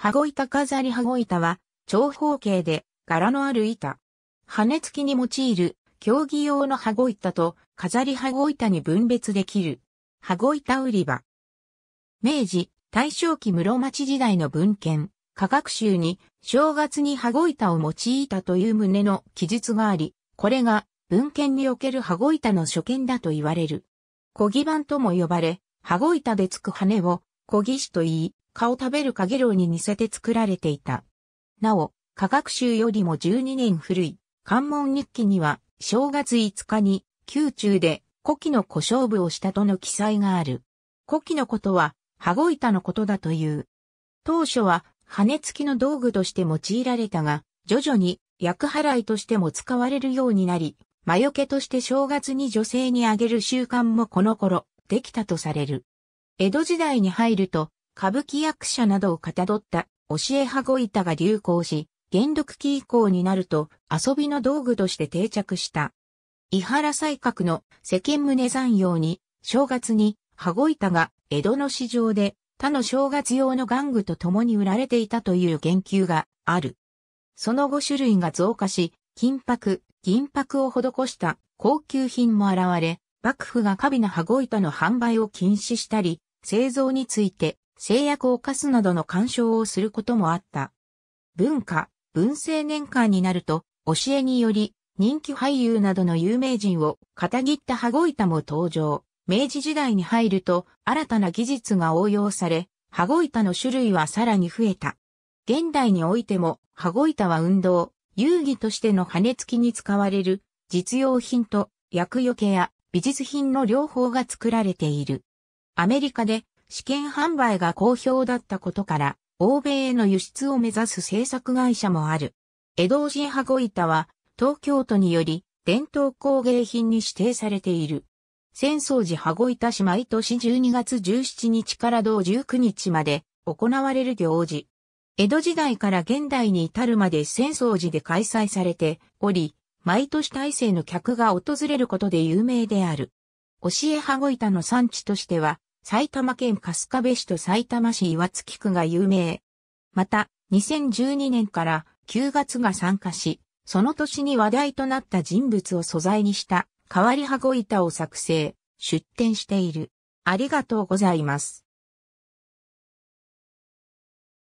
羽子板飾り羽子板は、長方形で柄のある板。羽根付きに用いる競技用の羽子板と飾り羽子板に分別できる。羽子板売り場。明治、大正期室町時代の文献、科学集に正月に羽子板を用いたという旨の記述があり、これが文献における羽子板の初見だと言われる。小木板とも呼ばれ、羽子板でつく羽を小木師と言い、蚊を食べる影ゲロウに似せて作られていた。なお、科学集よりも12年古い、関門日記には、正月5日に、宮中で、古希の小勝負をしたとの記載がある。古希のことは、羽子板のことだという。当初は、羽根付きの道具として用いられたが、徐々に、薬払いとしても使われるようになり、魔除けとして正月に女性にあげる習慣もこの頃、できたとされる。江戸時代に入ると、歌舞伎役者などをかたどった教え羽子板が流行し、元禄期以降になると遊びの道具として定着した。伊原西閣の世間宗山用に、正月に羽子板が江戸の市場で他の正月用の玩具と共に売られていたという言及がある。その後種類が増加し、金箔、銀箔を施した高級品も現れ、幕府が華美な羽子板の販売を禁止したり、製造について制約を課すなどの干渉をすることもあった。文化、文政年間になると、教えにより、人気俳優などの有名人を、片切った羽子板も登場。明治時代に入ると、新たな技術が応用され、羽子板の種類はさらに増えた。現代においても、羽子板は運動、遊戯としての羽根付きに使われる、実用品と、薬除けや美術品の両方が作られている。アメリカで試験販売が好評だったことから、欧米への輸出を目指す制作会社もある。江戸神羽子板は、東京都により、伝統工芸品に指定されている。浅草寺羽子板市毎年12月17日から同19日まで行われる行事。江戸時代から現代に至るまで浅草寺で開催されており、毎年大勢の客が訪れることで有名である。教え羽子板の産地としては、埼玉県春日部市と埼玉市岩槻区が有名。また、2012年から9月が参加し、その年に話題となった人物を素材にした変わり羽子板を作成、出展している。ありがとうございます。